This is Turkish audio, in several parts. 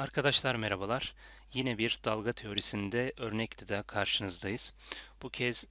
Arkadaşlar merhabalar. Yine bir dalga teorisinde örnekle de karşınızdayız. Bu kez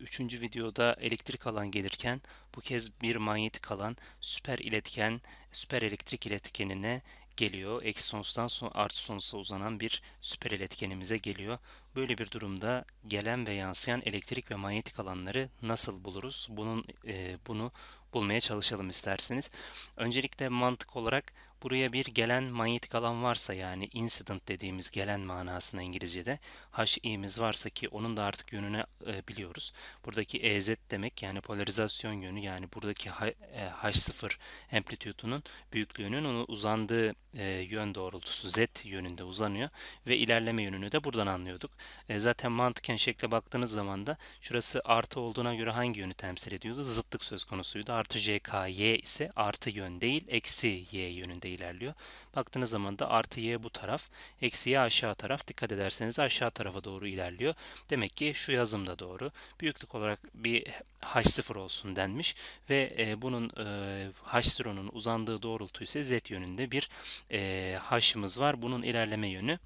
3. E, videoda elektrik alan gelirken bu kez bir manyetik alan süper iletken, süper elektrik iletkenine geliyor. Eksi sonsuzdan son, artı sonsuza uzanan bir süper iletkenimize geliyor. Böyle bir durumda gelen ve yansıyan elektrik ve manyetik alanları nasıl buluruz? Bunun e, bunu bulmaya çalışalım isterseniz. Öncelikle mantık olarak Buraya bir gelen manyetik alan varsa yani incident dediğimiz gelen manasına İngilizce'de HI'miz varsa ki onun da artık yönünü e, biliyoruz. Buradaki EZ demek yani polarizasyon yönü yani buradaki H, e, H0 amplitüdünün büyüklüğünün onu uzandığı e, yön doğrultusu Z yönünde uzanıyor ve ilerleme yönünü de buradan anlıyorduk. E, zaten mantıken şekle baktığınız zaman da şurası artı olduğuna göre hangi yönü temsil ediyordu? Zıtlık söz konusuydu. Artı JKY ise artı yön değil eksi Y yönündeydi ilerliyor. Baktığınız zaman da artı y bu taraf, eksi y aşağı taraf. Dikkat ederseniz aşağı tarafa doğru ilerliyor. Demek ki şu yazım da doğru. Büyüklük olarak bir h0 olsun denmiş ve e, bunun e, h0'nun uzandığı doğrultu ise z yönünde bir e, h'ımız var. Bunun ilerleme yönü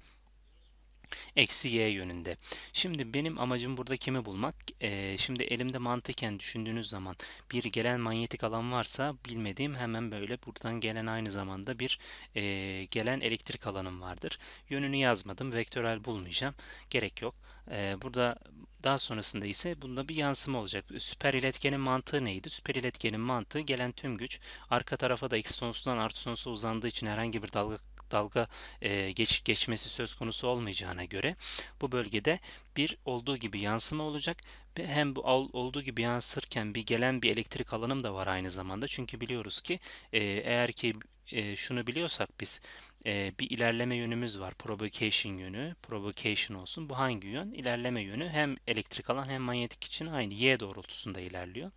eksi y yönünde. Şimdi benim amacım burada kimi bulmak? Ee, şimdi elimde mantıken düşündüğünüz zaman bir gelen manyetik alan varsa bilmediğim hemen böyle buradan gelen aynı zamanda bir e, gelen elektrik alanım vardır. Yönünü yazmadım. Vektörel bulmayacağım. Gerek yok. Ee, burada daha sonrasında ise bunda bir yansıma olacak. Süper iletkenin mantığı neydi? Süper iletkenin mantığı gelen tüm güç arka tarafa da eksi sonsuzdan artı sonsuza uzandığı için herhangi bir dalga dalga e, geç, geçmesi söz konusu olmayacağına göre bu bölgede bir olduğu gibi yansıma olacak ve hem bu olduğu gibi yansırken bir gelen bir elektrik alanım da var aynı zamanda. Çünkü biliyoruz ki e, eğer ki e, şunu biliyorsak biz e, bir ilerleme yönümüz var. Provocation yönü, provocation olsun. Bu hangi yön? İlerleme yönü hem elektrik alan hem manyetik için aynı y doğrultusunda ilerliyor.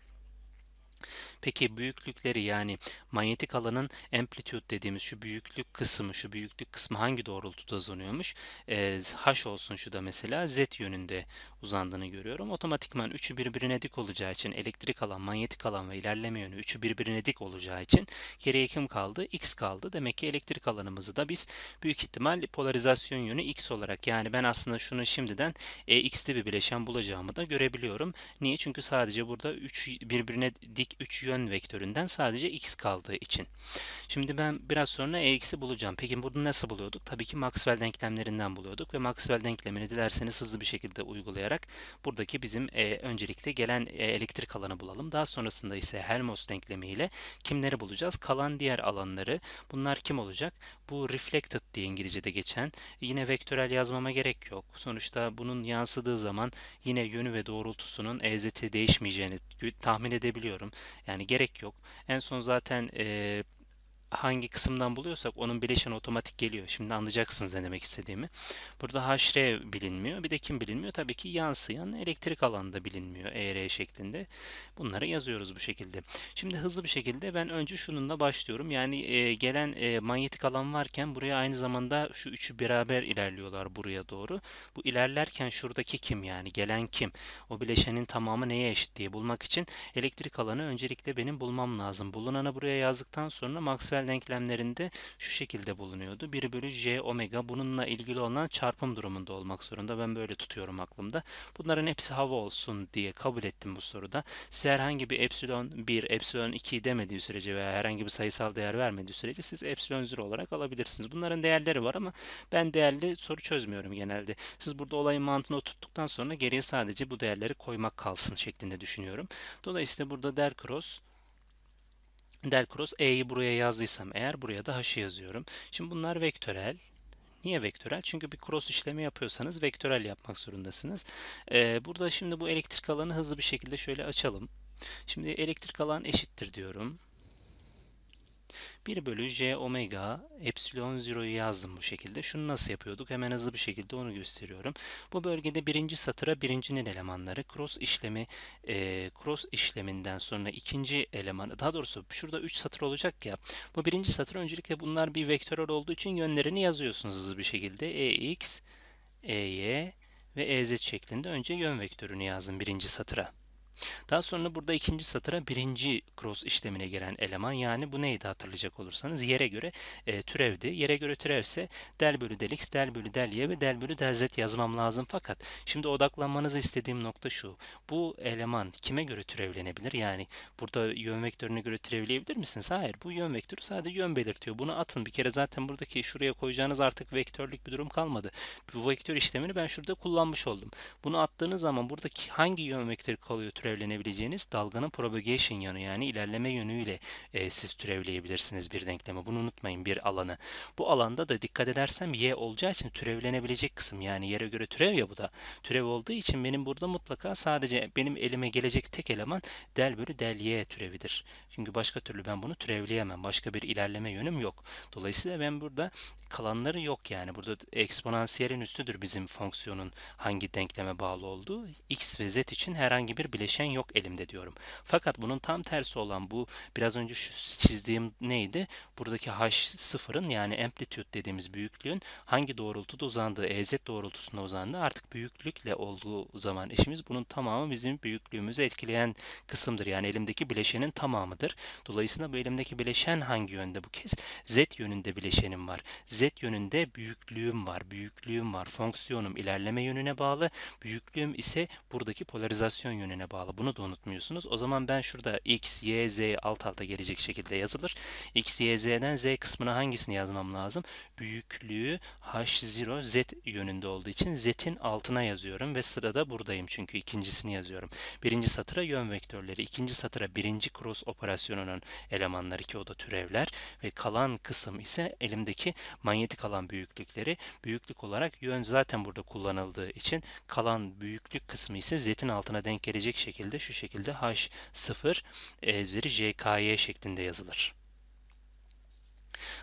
Peki büyüklükleri yani manyetik alanın amplitude dediğimiz şu büyüklük kısmı, şu büyüklük kısmı hangi doğrultuda uzanıyormuş? E, H olsun şu da mesela Z yönünde uzandığını görüyorum. Otomatikman üçü birbirine dik olacağı için elektrik alan, manyetik alan ve ilerleme yönü üçü birbirine dik olacağı için geriye kim kaldı? X kaldı. Demek ki elektrik alanımızı da biz büyük ihtimal polarizasyon yönü X olarak yani ben aslında şunu şimdiden e, X'li bir bileşen bulacağımı da görebiliyorum. Niye? Çünkü sadece burada üç birbirine dik 3 yön vektöründen sadece x kaldığı için. Şimdi ben biraz sonra e bulacağım. Peki bunu nasıl buluyorduk? Tabii ki Maxwell denklemlerinden buluyorduk ve Maxwell denklemini dilerseniz hızlı bir şekilde uygulayarak buradaki bizim e, öncelikle gelen e, elektrik alanı bulalım. Daha sonrasında ise Helmholtz denklemiyle kimleri bulacağız? Kalan diğer alanları. Bunlar kim olacak? Bu reflected diye İngilizce'de geçen. Yine vektörel yazmama gerek yok. Sonuçta bunun yansıdığı zaman yine yönü ve doğrultusunun EZT değişmeyeceğini tahmin edebiliyorum. Yani gerek yok. En son zaten e, hangi kısımdan buluyorsak onun bileşen otomatik geliyor. Şimdi anlayacaksınız ne demek istediğimi. Burada HR bilinmiyor. Bir de kim bilinmiyor? Tabii ki yansıyan elektrik alanı da bilinmiyor. ER şeklinde. Bunları yazıyoruz bu şekilde. Şimdi hızlı bir şekilde ben önce şununla başlıyorum. Yani e, gelen e, manyetik alan varken buraya aynı zamanda şu üçü beraber ilerliyorlar buraya doğru. Bu ilerlerken şuradaki kim yani gelen kim? O bileşenin tamamı neye eşit diye bulmak için elektrik alanı öncelikle benim bulmam lazım. Bulunanı buraya yazdıktan sonra Maxwell diferansiyel denklemlerinde şu şekilde bulunuyordu. 1 bölü j omega bununla ilgili olan çarpım durumunda olmak zorunda. Ben böyle tutuyorum aklımda. Bunların hepsi hava olsun diye kabul ettim bu soruda. Size herhangi bir epsilon 1, epsilon 2 demediği sürece veya herhangi bir sayısal değer vermediği sürece siz epsilon 0 olarak alabilirsiniz. Bunların değerleri var ama ben değerli soru çözmüyorum genelde. Siz burada olayın mantığını oturttuktan sonra geriye sadece bu değerleri koymak kalsın şeklinde düşünüyorum. Dolayısıyla burada der cross del cross e'yi buraya yazdıysam eğer buraya da h'ı yazıyorum. Şimdi bunlar vektörel. Niye vektörel? Çünkü bir cross işlemi yapıyorsanız vektörel yapmak zorundasınız. Ee, burada şimdi bu elektrik alanı hızlı bir şekilde şöyle açalım. Şimdi elektrik alan eşittir diyorum. 1 bölü j omega epsilon 0'yu yazdım bu şekilde. Şunu nasıl yapıyorduk? Hemen hızlı bir şekilde onu gösteriyorum. Bu bölgede birinci satıra birinci birincinin elemanları cross işlemi e, cross işleminden sonra ikinci elemanı, daha doğrusu şurada 3 satır olacak ya. Bu birinci satır öncelikle bunlar bir vektörel olduğu için yönlerini yazıyorsunuz hızlı bir şekilde. EX, EY ve EZ şeklinde önce yön vektörünü yazdım birinci satıra. Daha sonra burada ikinci satıra birinci cross işlemine gelen eleman yani bu neydi hatırlayacak olursanız yere göre e, türevdi. Yere göre türevse del bölü del x, del bölü del y ve del bölü del z yazmam lazım. Fakat şimdi odaklanmanızı istediğim nokta şu. Bu eleman kime göre türevlenebilir? Yani burada yön vektörüne göre türevleyebilir misiniz? Hayır. Bu yön vektörü sadece yön belirtiyor. Bunu atın. Bir kere zaten buradaki şuraya koyacağınız artık vektörlük bir durum kalmadı. Bu vektör işlemini ben şurada kullanmış oldum. Bunu attığınız zaman buradaki hangi yön vektörü kalıyor türevlenebileceğiniz dalganın propagation yanı yani ilerleme yönüyle e, siz türevleyebilirsiniz bir denklemi. Bunu unutmayın bir alanı. Bu alanda da dikkat edersem y olacağı için türevlenebilecek kısım yani yere göre türev ya bu da. Türev olduğu için benim burada mutlaka sadece benim elime gelecek tek eleman del bölü del y türevidir. Çünkü başka türlü ben bunu türevleyemem. Başka bir ilerleme yönüm yok. Dolayısıyla ben burada kalanları yok yani. Burada eksponansiyelin üstüdür bizim fonksiyonun hangi denkleme bağlı olduğu. x ve z için herhangi bir bileşik bileşen yok elimde diyorum. Fakat bunun tam tersi olan bu biraz önce şu çizdiğim neydi? Buradaki h sıfırın yani amplitude dediğimiz büyüklüğün hangi doğrultuda uzandığı, EZ doğrultusunda uzandığı artık büyüklükle olduğu zaman işimiz bunun tamamı bizim büyüklüğümüzü etkileyen kısımdır. Yani elimdeki bileşenin tamamıdır. Dolayısıyla bu elimdeki bileşen hangi yönde bu kez? Z yönünde bileşenim var. Z yönünde büyüklüğüm var. Büyüklüğüm var. Fonksiyonum ilerleme yönüne bağlı. Büyüklüğüm ise buradaki polarizasyon yönüne bağlı bağlı. Bunu da unutmuyorsunuz. O zaman ben şurada x, y, z alt alta gelecek şekilde yazılır. x, y, z'den z kısmına hangisini yazmam lazım? Büyüklüğü h0 z yönünde olduğu için z'in altına yazıyorum ve sırada buradayım çünkü ikincisini yazıyorum. Birinci satıra yön vektörleri, ikinci satıra birinci cross operasyonunun elemanları ki o da türevler ve kalan kısım ise elimdeki manyetik alan büyüklükleri. Büyüklük olarak yön zaten burada kullanıldığı için kalan büyüklük kısmı ise z'in altına denk gelecek şekilde şekilde şu şekilde H0 e, üzeri JKY şeklinde yazılır.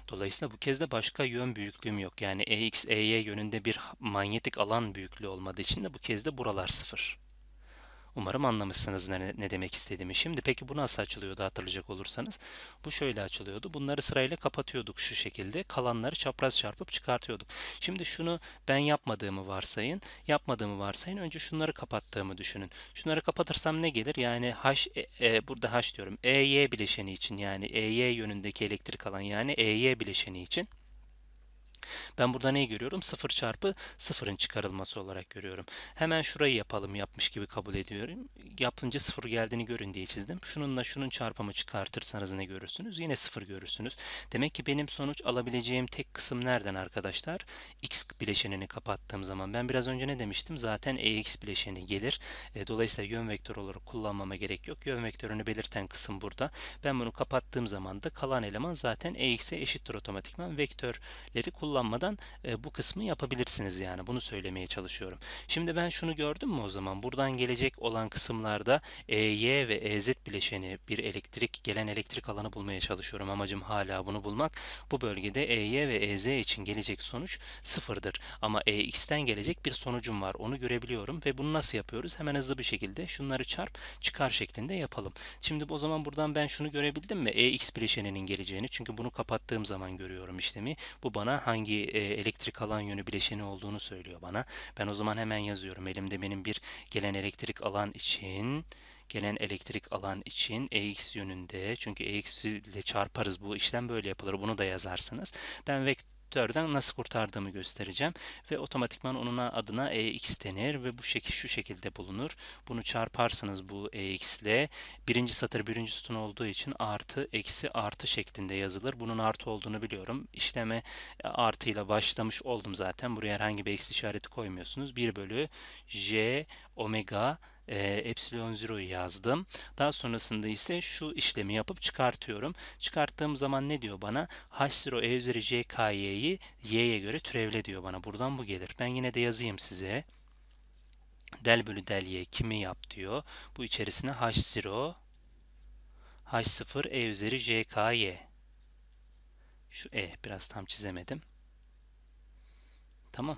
Dolayısıyla bu kez de başka yön büyüklüğüm yok. Yani EX, EY yönünde bir manyetik alan büyüklüğü olmadığı için de bu kez de buralar sıfır. Umarım anlamışsınız ne, ne demek istediğimi. Şimdi peki bu nasıl açılıyordu hatırlayacak olursanız. Bu şöyle açılıyordu. Bunları sırayla kapatıyorduk şu şekilde. Kalanları çapraz çarpıp çıkartıyorduk. Şimdi şunu ben yapmadığımı varsayın. Yapmadığımı varsayın. Önce şunları kapattığımı düşünün. Şunları kapatırsam ne gelir? Yani H, e, e, burada H diyorum. EY bileşeni için yani EY yönündeki elektrik alan yani EY bileşeni için ben burada ne görüyorum? 0 çarpı 0'ın çıkarılması olarak görüyorum. Hemen şurayı yapalım yapmış gibi kabul ediyorum. Yapınca 0 geldiğini görün diye çizdim. Şununla şunun çarpımı çıkartırsanız ne görürsünüz? Yine 0 görürsünüz. Demek ki benim sonuç alabileceğim tek kısım nereden arkadaşlar? X bileşenini kapattığım zaman. Ben biraz önce ne demiştim? Zaten EX bileşeni gelir. E, dolayısıyla yön vektörü olarak kullanmama gerek yok. Yön vektörünü belirten kısım burada. Ben bunu kapattığım zaman da kalan eleman zaten EX'e eşittir otomatikman. Vektörleri kullanabilirim kullanmadan e, bu kısmı yapabilirsiniz yani bunu söylemeye çalışıyorum. Şimdi ben şunu gördüm mü o zaman buradan gelecek olan kısımlarda EY ve EZ bileşeni bir elektrik gelen elektrik alanı bulmaya çalışıyorum. Amacım hala bunu bulmak. Bu bölgede EY ve EZ için gelecek sonuç sıfırdır. Ama EX'ten gelecek bir sonucum var. Onu görebiliyorum ve bunu nasıl yapıyoruz? Hemen hızlı bir şekilde şunları çarp çıkar şeklinde yapalım. Şimdi o zaman buradan ben şunu görebildim mi? EX bileşeninin geleceğini. Çünkü bunu kapattığım zaman görüyorum işlemi. Bu bana hangi hangi e, elektrik alan yönü bileşeni olduğunu söylüyor bana. Ben o zaman hemen yazıyorum. Elimde benim bir gelen elektrik alan için gelen elektrik alan için EX yönünde çünkü EX ile çarparız bu işlem böyle yapılır bunu da yazarsınız. Ben vektör vektörden nasıl kurtardığımı göstereceğim. Ve otomatikman onun adına ex denir ve bu şekil şu şekilde bulunur. Bunu çarparsınız bu ex ile. Birinci satır birinci sütun olduğu için artı eksi artı şeklinde yazılır. Bunun artı olduğunu biliyorum. İşleme artıyla başlamış oldum zaten. Buraya herhangi bir eksi işareti koymuyorsunuz. 1 bölü j omega e, epsilon 0'yu yazdım. Daha sonrasında ise şu işlemi yapıp çıkartıyorum. Çıkarttığım zaman ne diyor bana? H0 E üzeri CKY'yi Y'ye göre türevle diyor bana. Buradan bu gelir. Ben yine de yazayım size. Del bölü del Y kimi yap diyor. Bu içerisine H0 H0 E üzeri CKY. Şu E biraz tam çizemedim. Tamam.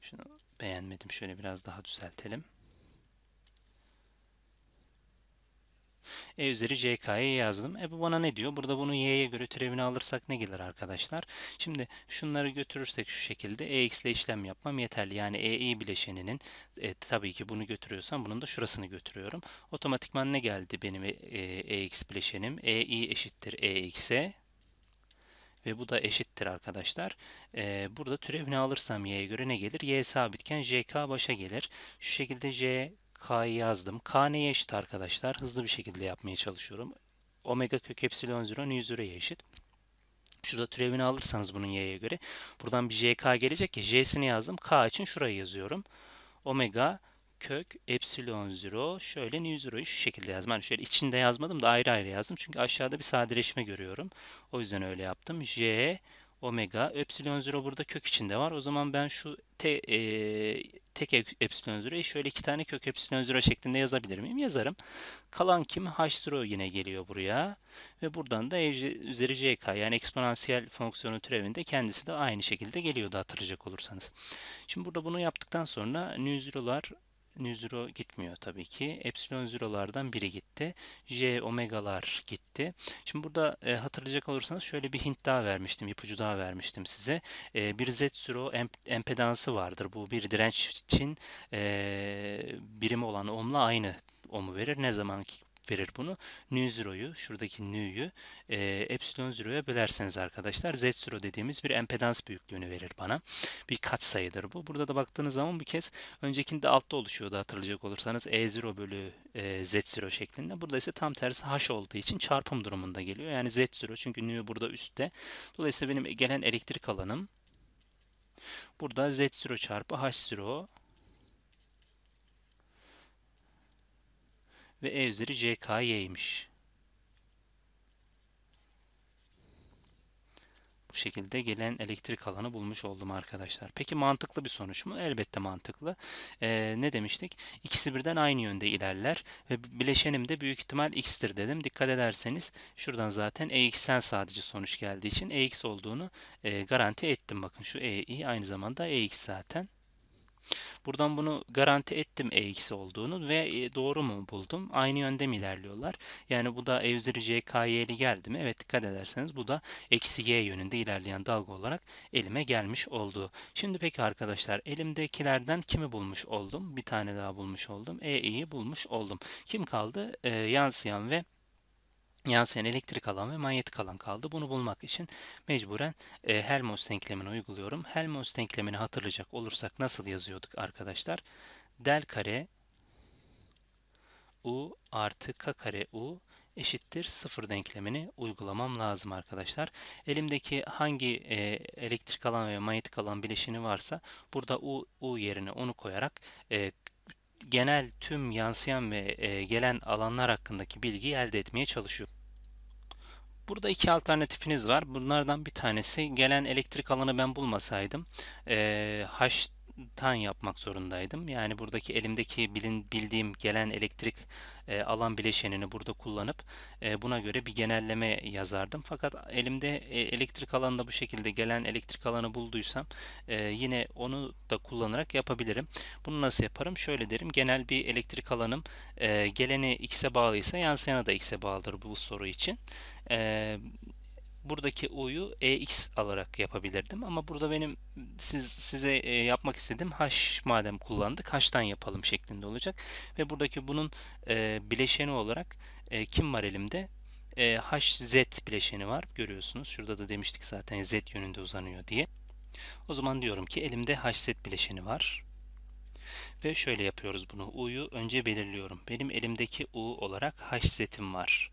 Şunu beğenmedim. Şöyle biraz daha düzeltelim. E üzeri CK'ya yazdım. E bu bana ne diyor? Burada bunu y'ye göre türevini alırsak ne gelir arkadaşlar? Şimdi şunları götürürsek şu şekilde EX ile işlem yapmam yeterli. Yani EI bileşeninin e, tabii ki bunu götürüyorsam bunun da şurasını götürüyorum. Otomatikman ne geldi benim e, EX bileşenim? EI eşittir EX'e ve bu da eşittir arkadaşlar. Ee, burada türevini alırsam y'ye göre ne gelir? y sabitken jk başa gelir. Şu şekilde jk'yı yazdım. k neye eşit arkadaşlar? Hızlı bir şekilde yapmaya çalışıyorum. Omega kök epsilon 0 100'e eşit. Şurada türevini alırsanız bunun y'ye göre. Buradan bir jk gelecek ya. j'sini yazdım. k için şurayı yazıyorum. Omega kök epsilon 0 şöyle nu 0'yu şu şekilde yazdım. Yani şöyle içinde yazmadım da ayrı ayrı yazdım. Çünkü aşağıda bir sadeleşme görüyorum. O yüzden öyle yaptım. J omega epsilon 0 burada kök içinde var. O zaman ben şu te, e, tek epsilon 0'yu şöyle iki tane kök epsilon 0 şeklinde yazabilir miyim? Yazarım. Kalan kim? H0 yine geliyor buraya. Ve buradan da e üzeri jk yani eksponansiyel fonksiyonun türevinde kendisi de aynı şekilde geliyordu hatırlayacak olursanız. Şimdi burada bunu yaptıktan sonra nü 0'lar 0 gitmiyor tabii ki. Epsilon 0'lardan biri gitti. J omegalar gitti. Şimdi burada e, hatırlayacak olursanız şöyle bir hint daha vermiştim, ipucu daha vermiştim size. E, bir Z0 em, empedansı vardır. Bu bir direnç için e, birimi olan ohmla aynı ohmu verir. Ne zaman ki verir bunu. Nü zero'yu şuradaki nü'yü e, epsilon zero'ya bölerseniz arkadaşlar z zero dediğimiz bir empedans büyüklüğünü verir bana. Bir kat sayıdır bu. Burada da baktığınız zaman bir kez öncekinde altta oluşuyordu hatırlayacak olursanız e zero bölü e, z zero şeklinde. Burada ise tam tersi h olduğu için çarpım durumunda geliyor. Yani z zero çünkü nü burada üstte. Dolayısıyla benim gelen elektrik alanım burada z0 çarpı h0 ve E üzeri Bu şekilde gelen elektrik alanı bulmuş oldum arkadaşlar. Peki mantıklı bir sonuç mu? Elbette mantıklı. Ee, ne demiştik? İkisi birden aynı yönde ilerler ve bileşenim de büyük ihtimal x'tir dedim. Dikkat ederseniz şuradan zaten ex'ten sadece sonuç geldiği için ex olduğunu e, garanti ettim. Bakın şu ei aynı zamanda ex zaten. Buradan bunu garanti ettim E2 olduğunu ve e, doğru mu buldum? Aynı yönde mi ilerliyorlar? Yani bu da E üzeri C KY'li geldi mi? Evet dikkat ederseniz bu da eksi Y yönünde ilerleyen dalga olarak elime gelmiş oldu. Şimdi peki arkadaşlar elimdekilerden kimi bulmuş oldum? Bir tane daha bulmuş oldum. EE'yi bulmuş oldum. Kim kaldı? E, yansıyan ve yani sen elektrik alan ve manyetik alan kaldı. Bunu bulmak için mecburen e, Helmholtz denklemini uyguluyorum. Helmholtz denklemini hatırlayacak olursak nasıl yazıyorduk arkadaşlar? Del kare u artı k kare u eşittir sıfır denklemini uygulamam lazım arkadaşlar. Elimdeki hangi e, elektrik alan ve manyetik alan bileşini varsa burada u, u yerine onu koyarak e, genel tüm yansıyan ve e, gelen alanlar hakkındaki bilgiyi elde etmeye çalışıyor. Burada iki alternatifiniz var. Bunlardan bir tanesi gelen elektrik alanı ben bulmasaydım e, H tan yapmak zorundaydım. Yani buradaki elimdeki bilin, bildiğim gelen elektrik e, alan bileşenini burada kullanıp e, buna göre bir genelleme yazardım. Fakat elimde e, elektrik alanında bu şekilde gelen elektrik alanı bulduysam e, yine onu da kullanarak yapabilirim. Bunu nasıl yaparım? Şöyle derim. Genel bir elektrik alanım e, geleni x'e bağlıysa yansıyana da x'e bağlıdır bu soru için. E, buradaki u'yu ex alarak yapabilirdim ama burada benim siz, size e, yapmak istediğim h madem kullandık h'tan yapalım şeklinde olacak ve buradaki bunun e, bileşeni olarak e, kim var elimde e, hz bileşeni var görüyorsunuz şurada da demiştik zaten z yönünde uzanıyor diye o zaman diyorum ki elimde hz bileşeni var ve şöyle yapıyoruz bunu u'yu önce belirliyorum benim elimdeki u olarak hz'im var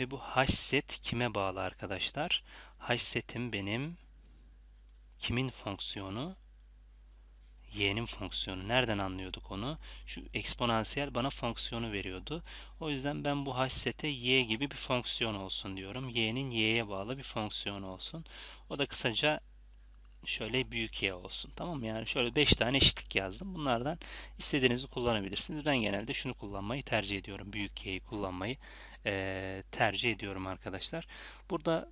ve bu haş set kime bağlı arkadaşlar? Haş setim benim kimin fonksiyonu? y'nin fonksiyonu. Nereden anlıyorduk onu? Şu eksponansiyel bana fonksiyonu veriyordu. O yüzden ben bu hassete y gibi bir fonksiyon olsun diyorum. y'nin y'ye bağlı bir fonksiyon olsun. O da kısaca şöyle büyük Y olsun. Tamam mı? Yani şöyle 5 tane eşitlik yazdım. Bunlardan istediğinizi kullanabilirsiniz. Ben genelde şunu kullanmayı tercih ediyorum. Büyük Y'yi kullanmayı e, tercih ediyorum arkadaşlar. Burada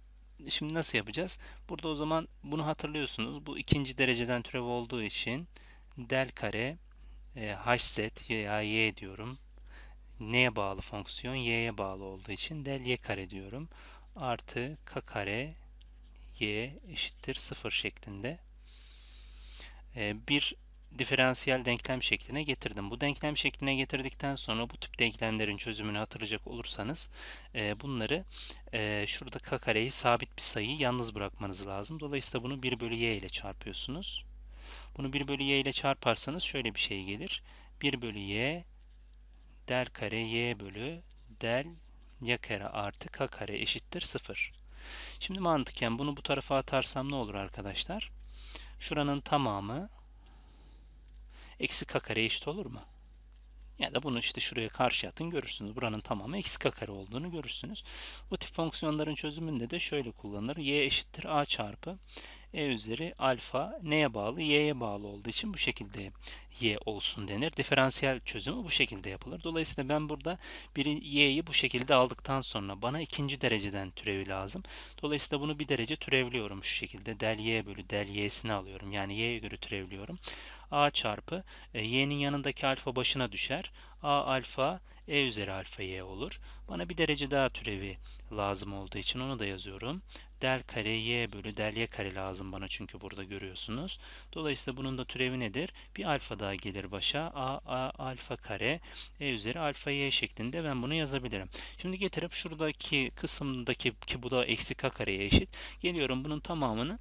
şimdi nasıl yapacağız? Burada o zaman bunu hatırlıyorsunuz. Bu ikinci dereceden türev olduğu için del kare e, h set ya y diyorum. neye bağlı fonksiyon y'ye bağlı olduğu için del y kare diyorum. Artı k kare y eşittir 0 şeklinde e, bir diferansiyel denklem şekline getirdim. Bu denklem şekline getirdikten sonra bu tip denklemlerin çözümünü hatırlayacak olursanız e, bunları e, şurada k kareyi sabit bir sayıyı yalnız bırakmanız lazım. Dolayısıyla bunu 1 bölü y ile çarpıyorsunuz. Bunu 1 bölü y ile çarparsanız şöyle bir şey gelir. 1 bölü y del kare y bölü del y kare artı k kare eşittir 0. Şimdi mantıken bunu bu tarafa atarsam ne olur arkadaşlar? Şuranın tamamı eksi k kare eşit olur mu? Ya da bunu işte şuraya karşı atın görürsünüz. Buranın tamamı eksi k kare olduğunu görürsünüz. Bu tip fonksiyonların çözümünde de şöyle kullanılır. y eşittir a çarpı e üzeri alfa neye bağlı? y'ye bağlı olduğu için bu şekilde y olsun denir. Diferansiyel çözümü bu şekilde yapılır. Dolayısıyla ben burada bir y'yi bu şekilde aldıktan sonra bana ikinci dereceden türevi lazım. Dolayısıyla bunu bir derece türevliyorum şu şekilde. Del y bölü del y'sini alıyorum. Yani y'ye göre türevliyorum. a çarpı e, y'nin yanındaki alfa başına düşer. a alfa e üzeri alfa y olur. Bana bir derece daha türevi lazım olduğu için onu da yazıyorum del kare y bölü del y kare lazım bana çünkü burada görüyorsunuz. Dolayısıyla bunun da türevi nedir? Bir alfa daha gelir başa. A, A alfa kare e üzeri alfa y şeklinde ben bunu yazabilirim. Şimdi getirip şuradaki kısımdaki ki bu da eksi k kareye eşit. Geliyorum bunun tamamını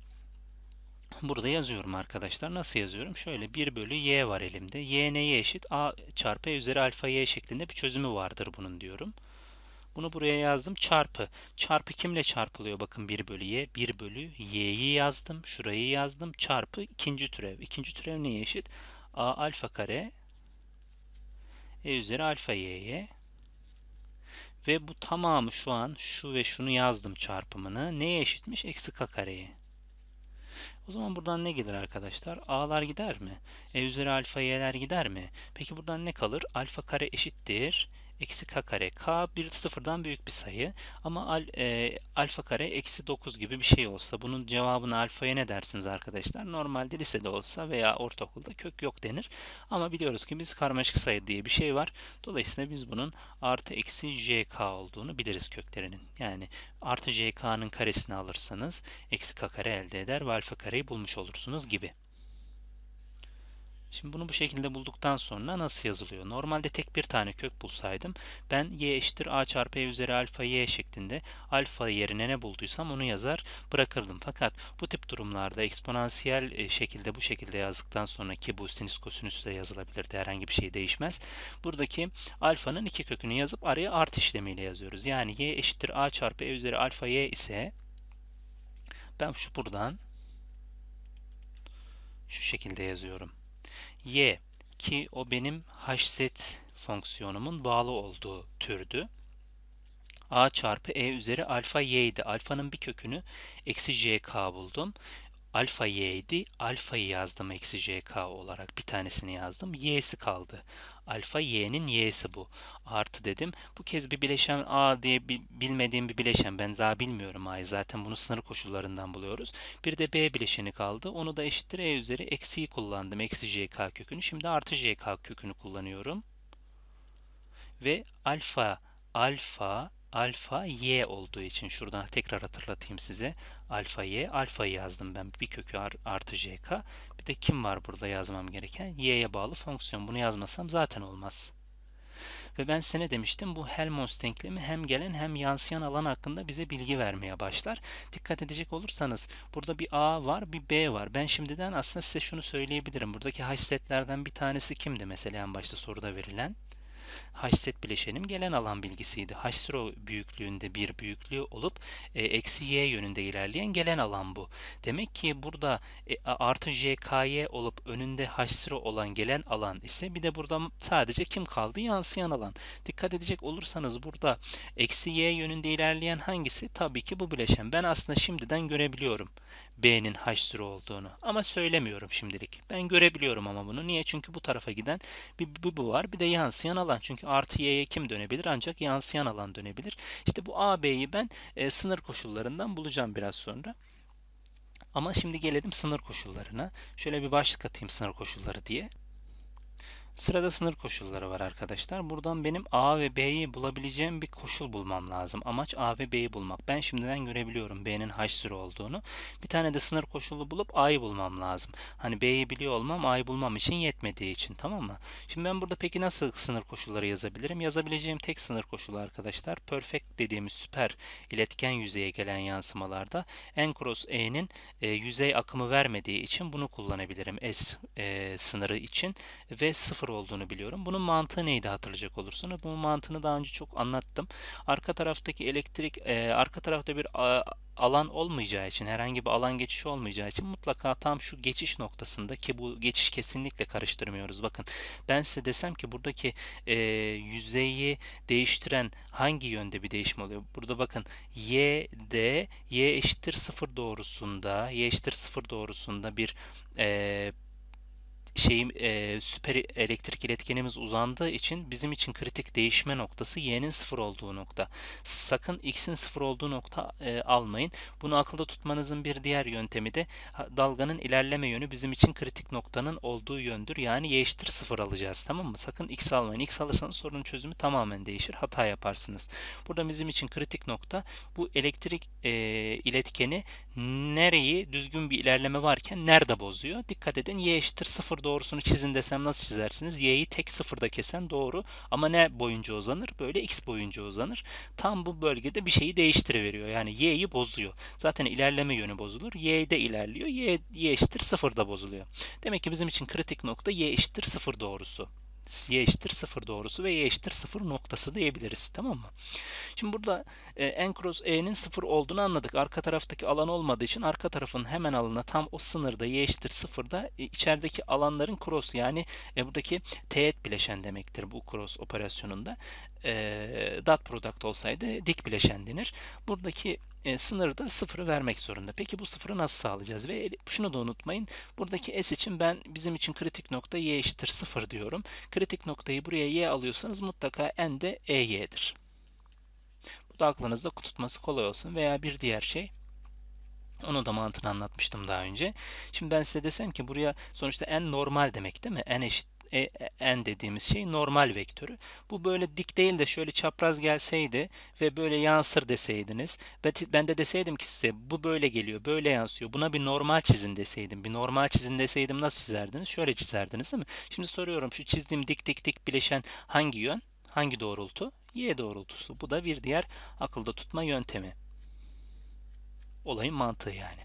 Burada yazıyorum arkadaşlar. Nasıl yazıyorum? Şöyle 1 bölü y var elimde. y neye eşit? a çarpı e üzeri alfa y şeklinde bir çözümü vardır bunun diyorum. Bunu buraya yazdım. Çarpı. Çarpı kimle çarpılıyor? Bakın 1 bölü y. 1 bölü y'yi yazdım. Şurayı yazdım. Çarpı ikinci türev. İkinci türev neye eşit? a alfa kare e üzeri alfa y'ye ve bu tamamı şu an şu ve şunu yazdım çarpımını. Neye eşitmiş? Eksi k kareye. O zaman buradan ne gelir arkadaşlar? A'lar gider mi? E üzeri alfa y'ler gider mi? Peki buradan ne kalır? Alfa kare eşittir eksi k kare. K bir sıfırdan büyük bir sayı ama al, e, alfa kare eksi 9 gibi bir şey olsa bunun cevabını alfaya ne dersiniz arkadaşlar? Normalde lisede olsa veya ortaokulda kök yok denir. Ama biliyoruz ki biz karmaşık sayı diye bir şey var. Dolayısıyla biz bunun artı eksi jk olduğunu biliriz köklerinin. Yani artı jk'nın karesini alırsanız eksi k kare elde eder ve alfa kareyi bulmuş olursunuz gibi. Şimdi bunu bu şekilde bulduktan sonra nasıl yazılıyor? Normalde tek bir tane kök bulsaydım ben y eşittir a çarpı e üzeri alfa y şeklinde alfa yerine ne bulduysam onu yazar bırakırdım. Fakat bu tip durumlarda eksponansiyel e, şekilde bu şekilde yazdıktan sonra ki bu sinüs kosinüs de yazılabilirdi herhangi bir şey değişmez. Buradaki alfanın iki kökünü yazıp araya art işlemiyle yazıyoruz. Yani y eşittir a çarpı e üzeri alfa y ise ben şu buradan şu şekilde yazıyorum y ki o benim hset fonksiyonumun bağlı olduğu türdü. a çarpı e üzeri alfa y idi. Alfanın bir kökünü eksi ck buldum alfa y idi. Alfayı yazdım eksi jk olarak bir tanesini yazdım. Y'si kaldı. Alfa y'nin y'si bu. Artı dedim. Bu kez bir bileşen a diye bilmediğim bir bileşen. Ben daha bilmiyorum a'yı. Zaten bunu sınır koşullarından buluyoruz. Bir de b bileşeni kaldı. Onu da eşittir e üzeri eksiyi kullandım. Eksi jk kökünü. Şimdi artı jk kökünü kullanıyorum. Ve alfa alfa alfa y olduğu için şuradan tekrar hatırlatayım size. Alfa y, alfa yazdım ben bir kökü artı jk. Bir de kim var burada yazmam gereken? y'ye bağlı fonksiyon. Bunu yazmasam zaten olmaz. Ve ben size ne demiştim? Bu Helmholtz denklemi hem gelen hem yansıyan alan hakkında bize bilgi vermeye başlar. Dikkat edecek olursanız burada bir A var bir B var. Ben şimdiden aslında size şunu söyleyebilirim. Buradaki haşsetlerden bir tanesi kimdi mesela en başta soruda verilen? haşset bileşenim gelen alan bilgisiydi. Haşsiro büyüklüğünde bir büyüklüğü olup e, eksi y yönünde ilerleyen gelen alan bu. Demek ki burada e, artı jky olup önünde haşsiro olan gelen alan ise bir de burada sadece kim kaldı? Yansıyan alan. Dikkat edecek olursanız burada eksi y yönünde ilerleyen hangisi? Tabii ki bu bileşen. Ben aslında şimdiden görebiliyorum. B'nin haşzuru olduğunu. Ama söylemiyorum şimdilik. Ben görebiliyorum ama bunu. Niye? Çünkü bu tarafa giden bir, bir bu var bir de yansıyan alan. Çünkü artı Y'ye kim dönebilir? Ancak yansıyan alan dönebilir. İşte bu AB'yi ben e, sınır koşullarından bulacağım biraz sonra. Ama şimdi gelelim sınır koşullarına. Şöyle bir başlık atayım sınır koşulları diye. Sırada sınır koşulları var arkadaşlar. Buradan benim A ve B'yi bulabileceğim bir koşul bulmam lazım. Amaç A ve B'yi bulmak. Ben şimdiden görebiliyorum B'nin H sürü olduğunu. Bir tane de sınır koşulu bulup A'yı bulmam lazım. Hani B'yi biliyor olmam A'yı bulmam için yetmediği için tamam mı? Şimdi ben burada peki nasıl sınır koşulları yazabilirim? Yazabileceğim tek sınır koşulu arkadaşlar perfect dediğimiz süper iletken yüzeye gelen yansımalarda n cross e'nin e, yüzey akımı vermediği için bunu kullanabilirim s e, sınırı için ve sıfır olduğunu biliyorum. Bunun mantığı neydi hatırlayacak olursunuz. Bunun mantığını daha önce çok anlattım. Arka taraftaki elektrik, e, arka tarafta bir alan olmayacağı için, herhangi bir alan geçişi olmayacağı için mutlaka tam şu geçiş noktasında ki bu geçiş kesinlikle karıştırmıyoruz. Bakın ben size desem ki buradaki e, yüzeyi değiştiren hangi yönde bir değişim oluyor? Burada bakın y d y eşittir 0 doğrusunda, y eşittir 0 doğrusunda bir e, şeyim e, süper elektrik iletkenimiz uzandığı için bizim için kritik değişme noktası y'nin sıfır olduğu nokta. Sakın x'in sıfır olduğu nokta e, almayın. Bunu akılda tutmanızın bir diğer yöntemi de dalganın ilerleme yönü bizim için kritik noktanın olduğu yöndür. Yani y eşittir sıfır alacağız tamam mı? Sakın x almayın. x alırsanız sorunun çözümü tamamen değişir. Hata yaparsınız. Burada bizim için kritik nokta bu elektrik e, iletkeni nereyi düzgün bir ilerleme varken nerede bozuyor? Dikkat edin y eşittir sıfır doğrusunu çizin desem nasıl çizersiniz? Y'yi tek sıfırda kesen doğru ama ne boyunca uzanır? Böyle x boyunca uzanır. Tam bu bölgede bir şeyi değiştiriveriyor. Yani y'yi bozuyor. Zaten ilerleme yönü bozulur. Y de ilerliyor. Y, y eşittir sıfırda bozuluyor. Demek ki bizim için kritik nokta y eşittir sıfır doğrusu y eşittir 0 doğrusu ve y eşittir 0 noktası diyebiliriz. Tamam mı? Şimdi burada e, n cross e'nin 0 olduğunu anladık. Arka taraftaki alan olmadığı için arka tarafın hemen alanına tam o sınırda y eşittir 0'da e, içerideki alanların cross yani e, buradaki teğet bileşen demektir bu cross operasyonunda. E, dot product olsaydı dik bileşen denir. Buradaki e, sınırı da sıfırı vermek zorunda. Peki bu sıfırı nasıl sağlayacağız? Ve şunu da unutmayın. Buradaki S için ben bizim için kritik nokta y eşittir 0 diyorum. Kritik noktayı buraya y alıyorsanız mutlaka n de ey'dir. Bu da aklınızda tutması kolay olsun veya bir diğer şey onu da mantığını anlatmıştım daha önce. Şimdi ben size desem ki buraya sonuçta n normal demek değil mi? n eşit e, en dediğimiz şey normal vektörü. Bu böyle dik değil de şöyle çapraz gelseydi ve böyle yansır deseydiniz. Ben de deseydim ki size bu böyle geliyor, böyle yansıyor. Buna bir normal çizin deseydim. Bir normal çizin deseydim nasıl çizerdiniz? Şöyle çizerdiniz değil mi? Şimdi soruyorum şu çizdiğim dik dik dik bileşen hangi yön? Hangi doğrultu? Y doğrultusu. Bu da bir diğer akılda tutma yöntemi olayın mantığı yani.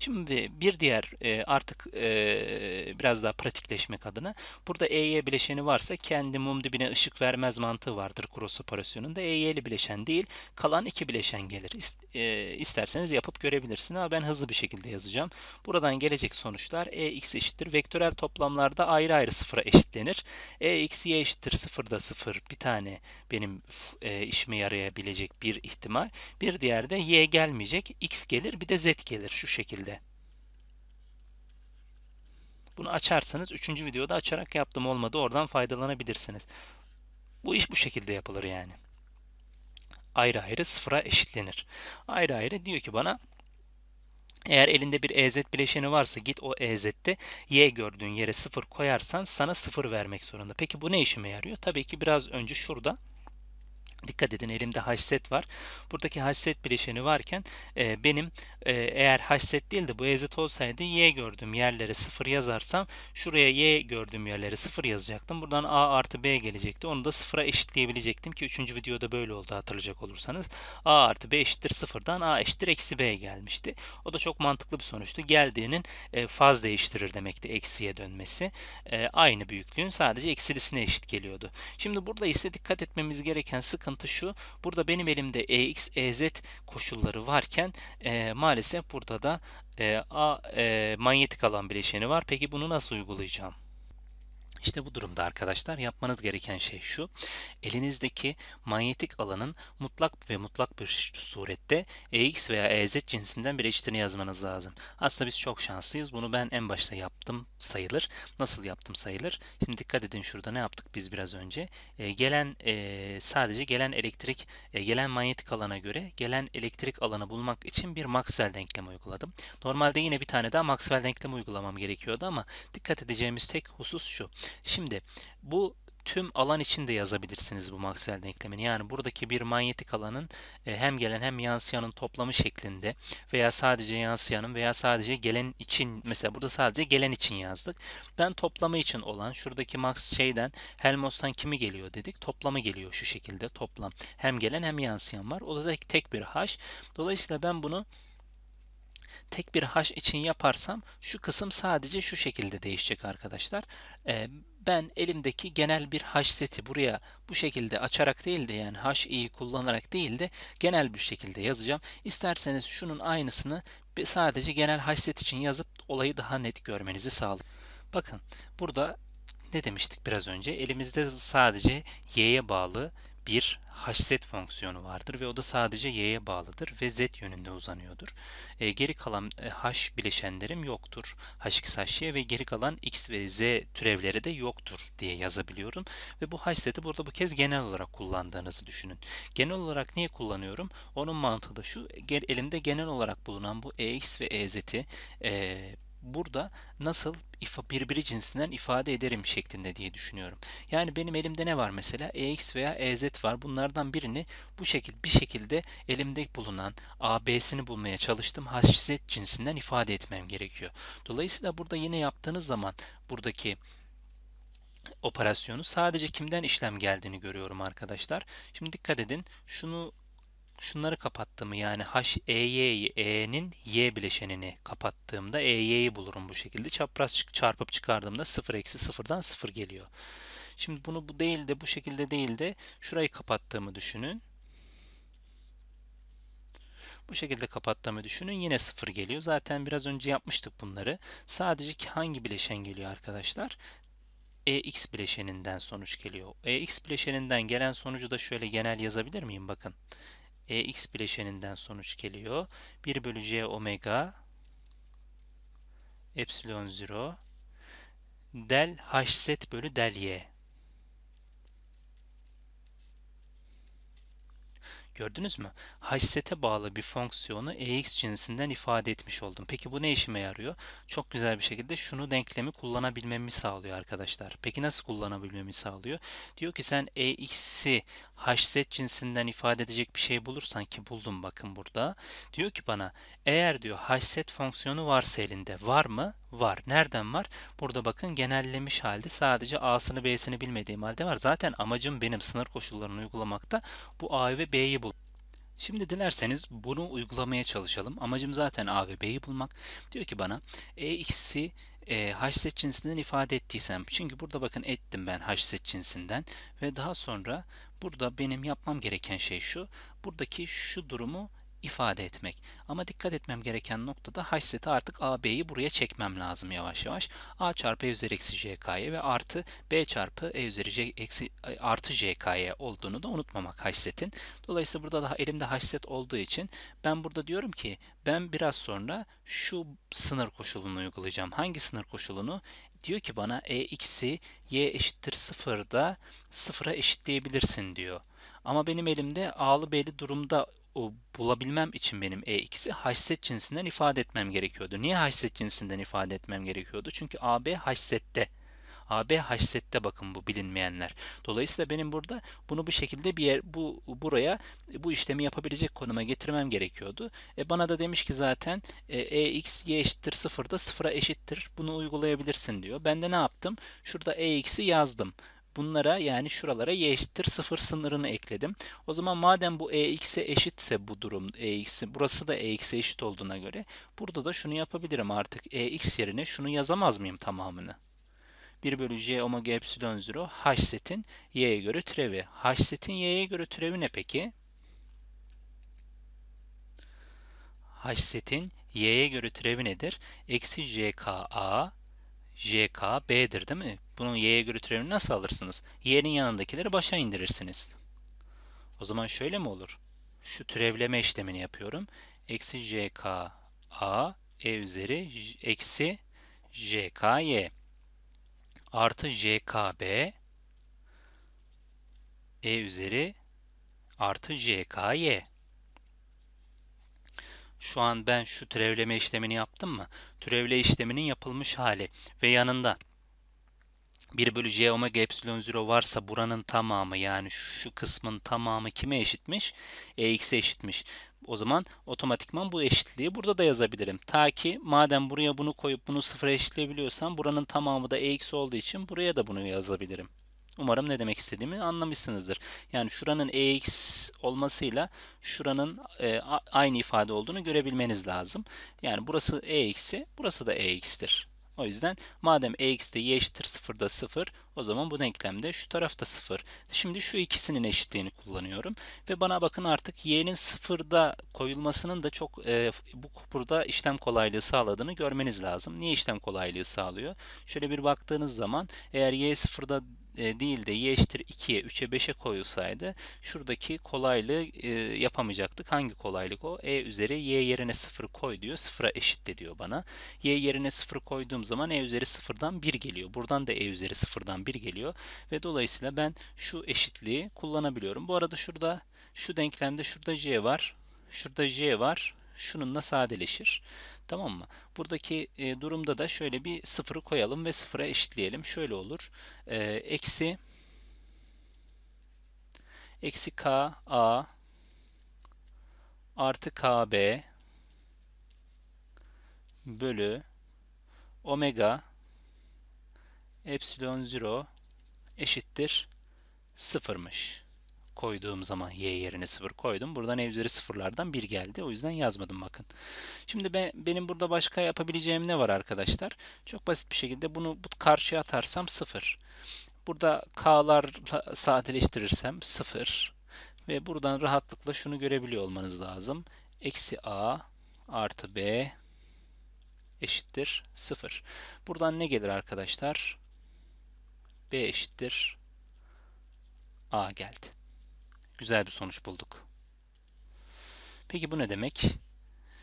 Şimdi bir diğer e, artık e, biraz daha pratikleşmek adına burada EY bileşeni varsa kendi mum dibine ışık vermez mantığı vardır cross operasyonunda. EY'li bileşen değil kalan iki bileşen gelir. İst, e, isterseniz yapıp görebilirsiniz ama ben hızlı bir şekilde yazacağım. Buradan gelecek sonuçlar EX eşittir. Vektörel toplamlarda ayrı ayrı sıfıra eşitlenir. EX Y eşittir sıfırda sıfır bir tane benim işime yarayabilecek bir ihtimal. Bir diğer de Y gelmeyecek X gelecek gelir bir de z gelir şu şekilde. Bunu açarsanız 3. videoda açarak yaptım olmadı oradan faydalanabilirsiniz. Bu iş bu şekilde yapılır yani. Ayrı ayrı sıfıra eşitlenir. Ayrı ayrı diyor ki bana eğer elinde bir EZ bileşeni varsa git o EZ'de Y gördüğün yere sıfır koyarsan sana sıfır vermek zorunda. Peki bu ne işime yarıyor? Tabii ki biraz önce şurada Dikkat edin elimde haşset var. Buradaki haşset bileşeni varken e, benim e, eğer haşset değil de bu ezit olsaydı y gördüğüm yerlere 0 yazarsam şuraya y gördüğüm yerlere 0 yazacaktım. Buradan a artı b gelecekti. Onu da 0'a eşitleyebilecektim ki 3. videoda böyle oldu hatırlayacak olursanız. a artı b eşittir 0'dan a eşittir eksi b gelmişti. O da çok mantıklı bir sonuçtu. Geldiğinin e, faz değiştirir demekti eksiye dönmesi. E, aynı büyüklüğün sadece eksilisine eşit geliyordu. Şimdi burada ise dikkat etmemiz gereken sık sıkıntı şu. Burada benim elimde EX, EZ koşulları varken e, maalesef burada da e, A e, manyetik alan bileşeni var. Peki bunu nasıl uygulayacağım? İşte bu durumda arkadaşlar yapmanız gereken şey şu. Elinizdeki manyetik alanın mutlak ve mutlak bir surette EX veya EZ cinsinden bir eşitini yazmanız lazım. Aslında biz çok şanslıyız. Bunu ben en başta yaptım sayılır. Nasıl yaptım sayılır? Şimdi dikkat edin şurada ne yaptık biz biraz önce. E, gelen e, sadece gelen elektrik, e, gelen manyetik alana göre gelen elektrik alanı bulmak için bir Maxwell denklemi uyguladım. Normalde yine bir tane daha Maxwell denklemi uygulamam gerekiyordu ama dikkat edeceğimiz tek husus şu. Şimdi bu tüm alan için de yazabilirsiniz bu Maxwell denklemini. Yani buradaki bir manyetik alanın e, hem gelen hem yansıyanın toplamı şeklinde veya sadece yansıyanın veya sadece gelen için mesela burada sadece gelen için yazdık. Ben toplamı için olan şuradaki Max şeyden Helmholtz'tan kimi geliyor dedik. Toplamı geliyor şu şekilde toplam. Hem gelen hem yansıyan var. O da tek bir H. Dolayısıyla ben bunu tek bir haş için yaparsam şu kısım sadece şu şekilde değişecek arkadaşlar. E, ben elimdeki genel bir haş seti buraya bu şekilde açarak değil de yani hi'yi kullanarak değil de genel bir şekilde yazacağım. İsterseniz şunun aynısını sadece genel haş set için yazıp olayı daha net görmenizi sağlayın. Bakın burada ne demiştik biraz önce? Elimizde sadece y'ye bağlı bir hz fonksiyonu vardır ve o da sadece y'ye bağlıdır ve z yönünde uzanıyordur. E, geri kalan e, h bileşenlerim yoktur. h2 hy ve geri kalan x ve z türevleri de yoktur diye yazabiliyorum. Ve bu hz'i burada bu kez genel olarak kullandığınızı düşünün. Genel olarak niye kullanıyorum? Onun mantığı da şu. Elimde genel olarak bulunan bu ex ve ez'i e, burada nasıl birbiri cinsinden ifade ederim şeklinde diye düşünüyorum. Yani benim elimde ne var mesela? EX veya EZ var. Bunlardan birini bu şekilde bir şekilde elimde bulunan AB'sini bulmaya çalıştım. HZ cinsinden ifade etmem gerekiyor. Dolayısıyla burada yine yaptığınız zaman buradaki operasyonu sadece kimden işlem geldiğini görüyorum arkadaşlar. Şimdi dikkat edin. Şunu şunları kapattığımı yani HEY'yi E'nin Y bileşenini kapattığımda EY'yi bulurum bu şekilde. Çapraz çarpıp çıkardığımda 0 eksi 0'dan 0 geliyor. Şimdi bunu bu değil de bu şekilde değil de şurayı kapattığımı düşünün. Bu şekilde kapattığımı düşünün. Yine 0 geliyor. Zaten biraz önce yapmıştık bunları. Sadece hangi bileşen geliyor arkadaşlar? EX bileşeninden sonuç geliyor. EX bileşeninden gelen sonucu da şöyle genel yazabilir miyim? Bakın. Bakın e x bileşeninden sonuç geliyor. 1 bölü C omega epsilon 0 del h set bölü del y. Gördünüz mü? Haşsete bağlı bir fonksiyonu ex cinsinden ifade etmiş oldum. Peki bu ne işime yarıyor? Çok güzel bir şekilde şunu denklemi kullanabilmemi sağlıyor arkadaşlar. Peki nasıl kullanabilmemi sağlıyor? Diyor ki sen ex'i haşset cinsinden ifade edecek bir şey bulursan ki buldum bakın burada. Diyor ki bana eğer diyor haşset fonksiyonu varsa elinde var mı? var. Nereden var? Burada bakın genellemiş halde sadece A'sını B'sini bilmediğim halde var. Zaten amacım benim sınır koşullarını uygulamakta bu A'yı ve B'yi bul. Şimdi dilerseniz bunu uygulamaya çalışalım. Amacım zaten A ve B'yi bulmak. Diyor ki bana E-X'i e, h set cinsinden ifade ettiysem çünkü burada bakın ettim ben h set cinsinden ve daha sonra burada benim yapmam gereken şey şu buradaki şu durumu ifade etmek. Ama dikkat etmem gereken noktada haşseti artık AB'yi buraya çekmem lazım yavaş yavaş. A çarpı E üzeri eksi JK'ye ve artı B çarpı E üzeri C, eksi, e, artı JK'ye olduğunu da unutmamak haşsetin. Dolayısıyla burada daha elimde haşset olduğu için ben burada diyorum ki ben biraz sonra şu sınır koşulunu uygulayacağım. Hangi sınır koşulunu? Diyor ki bana e-x'i y eşittir 0'da 0'a eşitleyebilirsin diyor. Ama benim elimde ağlı belli durumda bulabilmem için benim E2'si haşset cinsinden ifade etmem gerekiyordu. Niye haşset cinsinden ifade etmem gerekiyordu? Çünkü AB haşsette. AB haşsette bakın bu bilinmeyenler. Dolayısıyla benim burada bunu bu şekilde bir yer bu buraya bu işlemi yapabilecek konuma getirmem gerekiyordu. E bana da demiş ki zaten e, ex y eşittir 0'da 0'a eşittir. Bunu uygulayabilirsin diyor. Ben de ne yaptım? Şurada ex'i yazdım bunlara yani şuralara y eşittir 0 sınırını ekledim. O zaman madem bu ex'e eşitse bu durum ex'i burası da ex'e eşit olduğuna göre burada da şunu yapabilirim artık ex yerine şunu yazamaz mıyım tamamını? 1 bölü j omega epsilon 0 h setin y'ye göre türevi. h setin y'ye göre türevi ne peki? h setin y'ye göre türevi nedir? Eksi jka JK B'dir değil mi? Bunun y'ye göre türevini nasıl alırsınız? Y'nin yanındakileri başa indirirsiniz. O zaman şöyle mi olur? Şu türevleme işlemini yapıyorum. Eksi JK A E üzeri eksi JK Y artı JKB E üzeri artı JKY şu an ben şu türevleme işlemini yaptım mı? Türevle işleminin yapılmış hali ve yanında 1 bölü j omega epsilon 0 varsa buranın tamamı yani şu kısmın tamamı kime eşitmiş? Ex'e eşitmiş. O zaman otomatikman bu eşitliği burada da yazabilirim. Ta ki madem buraya bunu koyup bunu sıfıra eşitleyebiliyorsam buranın tamamı da Ex olduğu için buraya da bunu yazabilirim. Umarım ne demek istediğimi anlamışsınızdır. Yani şuranın EX olmasıyla şuranın e, aynı ifade olduğunu görebilmeniz lazım. Yani burası EX'i, burası da EX'tir. O yüzden madem EX'de Y eşittir 0 da 0 o zaman bu denklemde şu tarafta 0. Şimdi şu ikisinin eşitliğini kullanıyorum. Ve bana bakın artık Y'nin 0'da koyulmasının da çok e, bu burada işlem kolaylığı sağladığını görmeniz lazım. Niye işlem kolaylığı sağlıyor? Şöyle bir baktığınız zaman eğer Y 0'da e, değil de y eşittir 2'ye, 3'e, 5'e koyulsaydı şuradaki kolaylığı e, yapamayacaktık. Hangi kolaylık o? E üzeri y yerine 0 koy diyor. 0'a eşitle diyor bana. Y yerine 0 koyduğum zaman e üzeri 0'dan 1 geliyor. Buradan da e üzeri 0'dan 1 geliyor. Ve dolayısıyla ben şu eşitliği kullanabiliyorum. Bu arada şurada şu denklemde şurada c var. Şurada j var şununla sadeleşir. Tamam mı? Buradaki e, durumda da şöyle bir sıfırı koyalım ve sıfıra eşitleyelim. Şöyle olur. E, eksi eksi k a artı k b bölü omega epsilon 0 eşittir sıfırmış koyduğum zaman y yerine 0 koydum. Buradan ev üzeri 0'lardan 1 geldi. O yüzden yazmadım bakın. Şimdi ben, benim burada başka yapabileceğim ne var arkadaşlar? Çok basit bir şekilde bunu bu karşıya atarsam 0. Burada k'larla sadeleştirirsem 0. Ve buradan rahatlıkla şunu görebiliyor olmanız lazım. Eksi a artı b eşittir 0. Buradan ne gelir arkadaşlar? b eşittir a geldi güzel bir sonuç bulduk. Peki bu ne demek?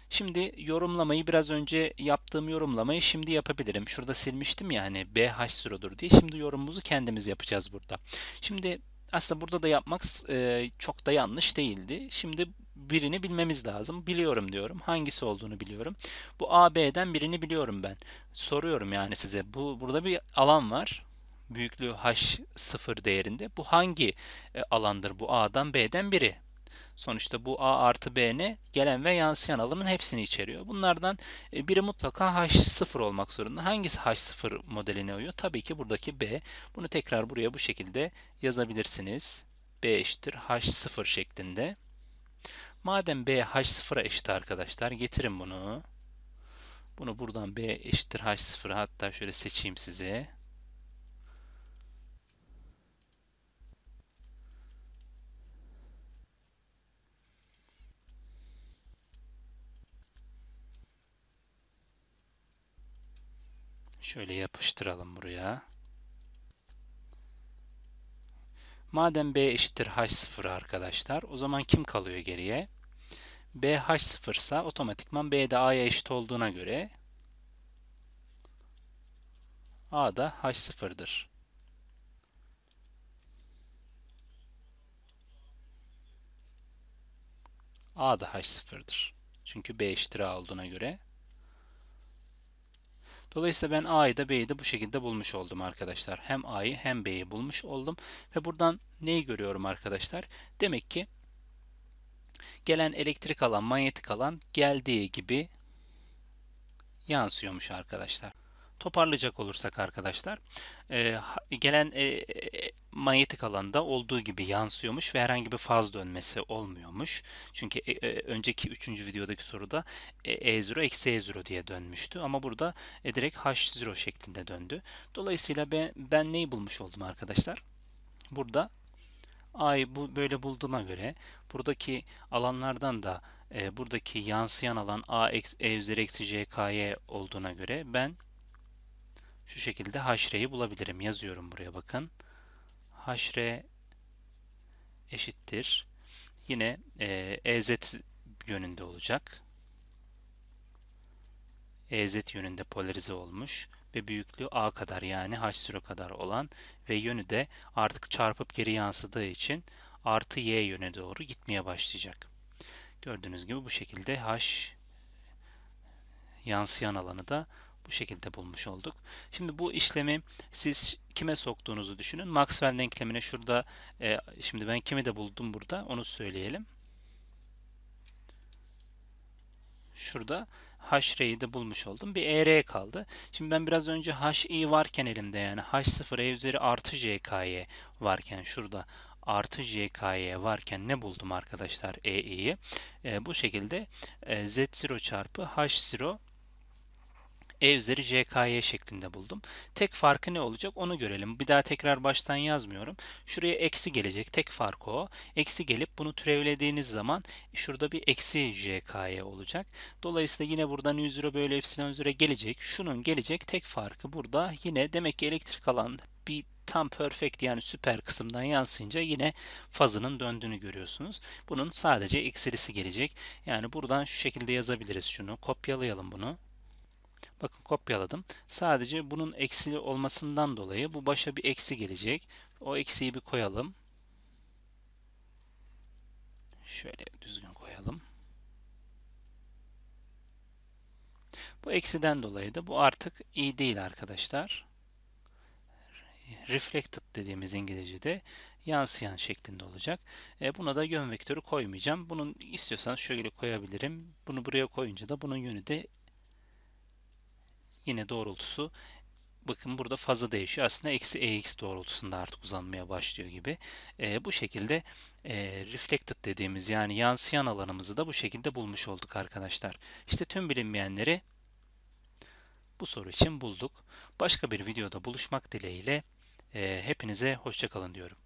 Şimdi yorumlamayı biraz önce yaptığım yorumlamayı şimdi yapabilirim. Şurada silmiştim ya hani BH sürodur diye. Şimdi yorumumuzu kendimiz yapacağız burada. Şimdi aslında burada da yapmak e, çok da yanlış değildi. Şimdi birini bilmemiz lazım. Biliyorum diyorum. Hangisi olduğunu biliyorum. Bu AB'den birini biliyorum ben. Soruyorum yani size. Bu burada bir alan var büyüklüğü h sıfır değerinde. Bu hangi e, alandır? Bu A'dan B'den biri. Sonuçta bu A artı b'ne Gelen ve yansıyan alanın hepsini içeriyor. Bunlardan e, biri mutlaka h sıfır olmak zorunda. Hangisi h sıfır modeline uyuyor? Tabii ki buradaki B. Bunu tekrar buraya bu şekilde yazabilirsiniz. B eşittir h sıfır şeklinde. Madem B h sıfıra eşit arkadaşlar getirin bunu. Bunu buradan B eşittir H0 hatta şöyle seçeyim size. Şöyle yapıştıralım buraya. Madem B eşittir H0 arkadaşlar o zaman kim kalıyor geriye? B H0 ise otomatikman B de A'ya eşit olduğuna göre A da H0'dır. A da H0'dır. Çünkü B eşittir A olduğuna göre Dolayısıyla ben A'yı da B'yi de bu şekilde bulmuş oldum arkadaşlar. Hem A'yı hem B'yi bulmuş oldum. Ve buradan neyi görüyorum arkadaşlar? Demek ki gelen elektrik alan, manyetik alan geldiği gibi yansıyormuş arkadaşlar. Toparlayacak olursak arkadaşlar e, gelen e, e, manyetik alanda olduğu gibi yansıyormuş ve herhangi bir faz dönmesi olmuyormuş. Çünkü e, e, önceki 3. videodaki soruda e, E0 eksi E0 diye dönmüştü ama burada e, direkt H0 şeklinde döndü. Dolayısıyla ben, ben neyi bulmuş oldum arkadaşlar? Burada ay bu, böyle bulduğuma göre buradaki alanlardan da e, buradaki yansıyan alan A, e üzeri eksi CK'ye olduğuna göre ben şu şekilde haşreyi bulabilirim. Yazıyorum buraya bakın. Haşre eşittir. Yine e, EZ yönünde olacak. EZ yönünde polarize olmuş ve büyüklüğü A kadar yani H0 kadar olan ve yönü de artık çarpıp geri yansıdığı için artı Y yöne doğru gitmeye başlayacak. Gördüğünüz gibi bu şekilde H yansıyan alanı da bu şekilde bulmuş olduk. Şimdi bu işlemi siz kime soktuğunuzu düşünün. Maxwell denklemine şurada e, şimdi ben kimi de buldum burada onu söyleyelim. Şurada h're'yi de bulmuş oldum. Bir er kaldı. Şimdi ben biraz önce hi varken elimde yani h0e üzeri artı jky varken şurada artı jky varken ne buldum arkadaşlar e'yi? E, bu şekilde e, z0 çarpı h0 e üzeri jky şeklinde buldum. Tek farkı ne olacak onu görelim. Bir daha tekrar baştan yazmıyorum. Şuraya eksi gelecek. Tek farkı o. Eksi gelip bunu türevlediğiniz zaman şurada bir eksi jky olacak. Dolayısıyla yine buradan 100 lira böyle epsilon üzere gelecek. Şunun gelecek tek farkı burada yine demek ki elektrik alan bir tam perfect yani süper kısımdan yansıyınca yine fazının döndüğünü görüyorsunuz. Bunun sadece eksilisi gelecek. Yani buradan şu şekilde yazabiliriz şunu. Kopyalayalım bunu. Bakın kopyaladım. Sadece bunun eksili olmasından dolayı bu başa bir eksi gelecek. O eksiyi bir koyalım. Şöyle düzgün koyalım. Bu eksiden dolayı da bu artık iyi değil arkadaşlar. Reflected dediğimiz İngilizce'de yansıyan şeklinde olacak. E, buna da yön vektörü koymayacağım. Bunun istiyorsanız şöyle koyabilirim. Bunu buraya koyunca da bunun yönü de Yine doğrultusu bakın burada fazla değişiyor. Aslında eksi ex doğrultusunda artık uzanmaya başlıyor gibi. E, bu şekilde e, reflected dediğimiz yani yansıyan alanımızı da bu şekilde bulmuş olduk arkadaşlar. İşte tüm bilinmeyenleri bu soru için bulduk. Başka bir videoda buluşmak dileğiyle e, hepinize hoşçakalın diyorum.